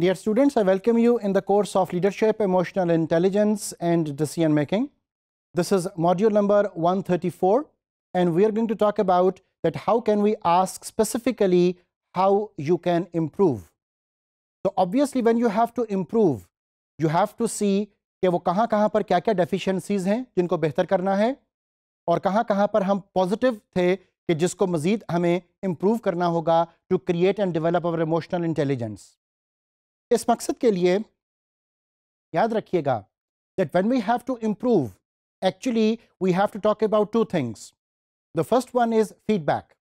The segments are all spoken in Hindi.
Dear students, I welcome you in the course of Leadership, Emotional Intelligence and Decision Making. This is module number 134 and we are going to talk about that how can we ask specifically how you can improve. So obviously when you have to improve, you have to see कि वो कहाँ कहाँ पर क्या क्या डेफिशिएंसीज हैं जिनको बेहतर करना है और कहाँ कहाँ पर हम पॉजिटिव थे कि जिसको develop हमें emotional करना होगा इस मकसद के लिए याद रखिएगा that when we have to improve actually we have to talk about two things the first one is feedback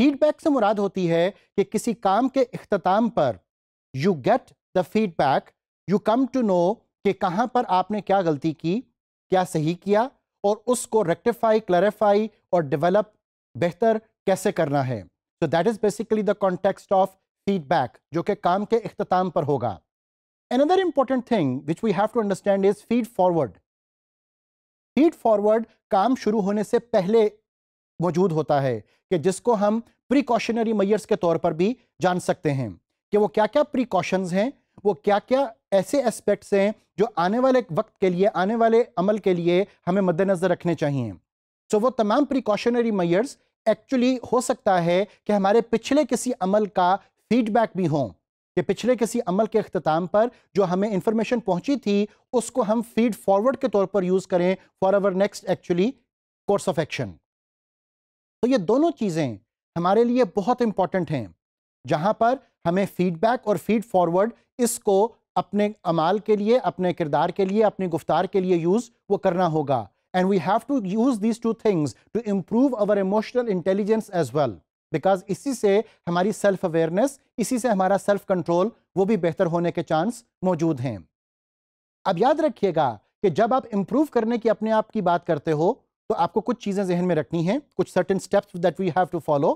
feedback से मुराद होती है कि किसी काम के अख्ताम पर you get the feedback you come to know कि कहाँ पर आपने क्या गलती की क्या सही किया और उसको रेक्टिफाई क्लरिफाई और डेवलप बेहतर कैसे करना है so that is basically the context of feedback जो कि काम के अख्ताम पर होगा another important thing which we have to understand is feed forward feed forward काम शुरू होने से पहले मौजूद होता है कि जिसको हम प्रिकॉशनरी मैयर्स के तौर पर भी जान सकते हैं कि वो क्या क्या प्रिकॉशंस हैं वो क्या क्या ऐसे एस्पेक्ट्स हैं जो आने वाले वक्त के लिए आने वाले अमल के लिए हमें मद्देनज़र रखने चाहिए सो so, वो तमाम प्रिकॉशनरी मैयर्स एक्चुअली हो सकता है कि हमारे पिछले किसी अमल का फीडबैक भी हों कि पिछले किसी अमल के अख्ताम पर जो हमें इंफॉर्मेशन पहुंची थी उसको हम फीड फॉरवर्ड के तौर पर यूज़ करें for our next actually course of action तो ये दोनों चीज़ें हमारे लिए बहुत इंपॉर्टेंट हैं जहां पर हमें फीडबैक और फीड फॉरवर्ड इसको अपने अमाल के लिए अपने किरदार के लिए अपनी गुफ्तार के लिए यूज़ वो करना होगा and we have to use these two things to improve our emotional intelligence as well because इसी से हमारी सेल्फ अवेयरनेस इसी से हमारा सेल्फ कंट्रोल वो भी बेहतर होने के चांस मौजूद हैं अब याद रखिएगा कि जब आप इम्प्रूव करने की अपने आप की बात करते हो तो आपको कुछ चीज़ें जहन में रखनी हैं कुछ certain steps that we have to follow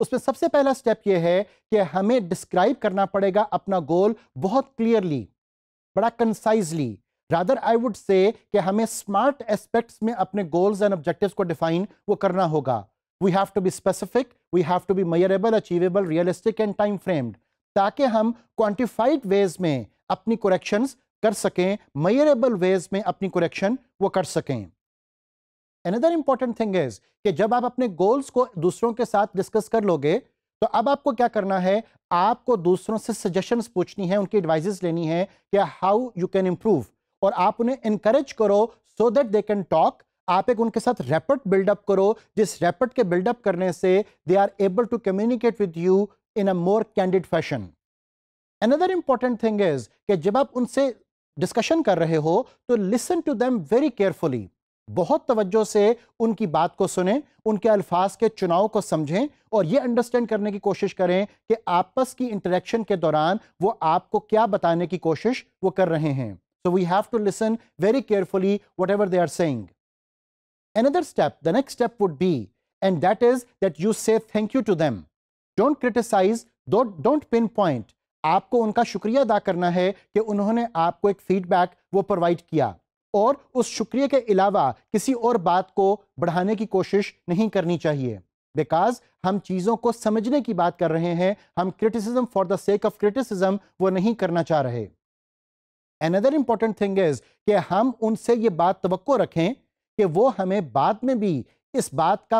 उसमें सबसे पहला स्टेप ये है कि हमें डिस्क्राइब करना पड़ेगा अपना गोल बहुत क्लियरली बड़ा concisely rather I would say कि हमें स्मार्ट एस्पेक्ट्स में अपने गोल्स एंड ऑब्जेक्टिव्स को डिफाइन वो करना होगा we have to be specific we have to be measurable achievable realistic and time framed ताकि हम क्वान्टिफाइड वेज में अपनी कुरेक्शन कर सकें मयरेबल वेज में अपनी कुरेक्शन वो कर सकें अनदर इंपॉर्टेंट थिंग इज कि जब आप अपने गोल्स को दूसरों के साथ डिस्कस कर लोगे तो अब आपको क्या करना है आपको दूसरों से सजेशन पूछनी है उनकी एडवाइजेस लेनी है कि हाउ यू कैन इम्प्रूव और आप उन्हें इनकरेज करो so that they can talk आप एक उनके साथ रेपट बिल्डअप करो जिस रेपट के बिल्डअप करने से they are able to communicate with you in a more candid fashion another important thing is कि जब आप उनसे डिस्कशन कर रहे हो तो listen to them very carefully बहुत तवज्जो से उनकी बात को सुने उनके अल्फाज के चुनाव को समझें और ये अंडरस्टैंड करने की कोशिश करें कि आपस की इंटरेक्शन के दौरान वो आपको क्या बताने की कोशिश वो कर रहे हैं so we have to listen very carefully whatever they are saying Another step, the next step would be, and that is that you say thank you to them. Don't criticize, don't, don't pinpoint. आपको उनका शुक्रिया अदा करना है कि उन्होंने आपको एक फीडबैक वो प्रोवाइड किया और उस शुक्रिया के अलावा किसी और बात को बढ़ाने की कोशिश नहीं करनी चाहिए बिकॉज हम चीज़ों को समझने की बात कर रहे हैं हम criticism for the sake of criticism वो नहीं करना चाह रहे अनदर इंपॉर्टेंट थिंग इज कि हम उनसे ये बात तो रखें कि वो हमें बाद में भी इस बात का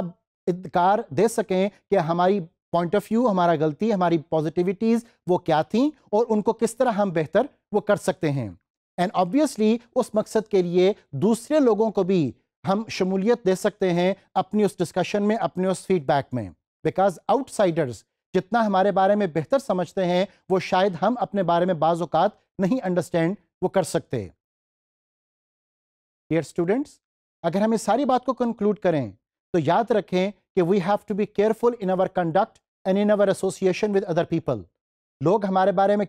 इनकार दे सकें कि हमारी पॉइंट ऑफ व्यू हमारा गलती हमारी पॉजिटिविटीज़ वो क्या थी और उनको किस तरह हम बेहतर वो कर सकते हैं एंड ऑब्वियसली उस मकसद के लिए दूसरे लोगों को भी हम शमूलियत दे सकते हैं अपनी उस डिस्कशन में अपने उस फीडबैक में बिकॉज आउटसाइडर्स जितना हमारे बारे में बेहतर समझते हैं वो शायद हम अपने बारे में बाज़ात नहीं अंडरस्टैंड वो कर सकते डियर स्टूडेंट्स अगर हम इस सारी बात को कंक्लूड करें तो याद रखें कि we have to be careful in our conduct and in our association with other people लोग हमारे बारे में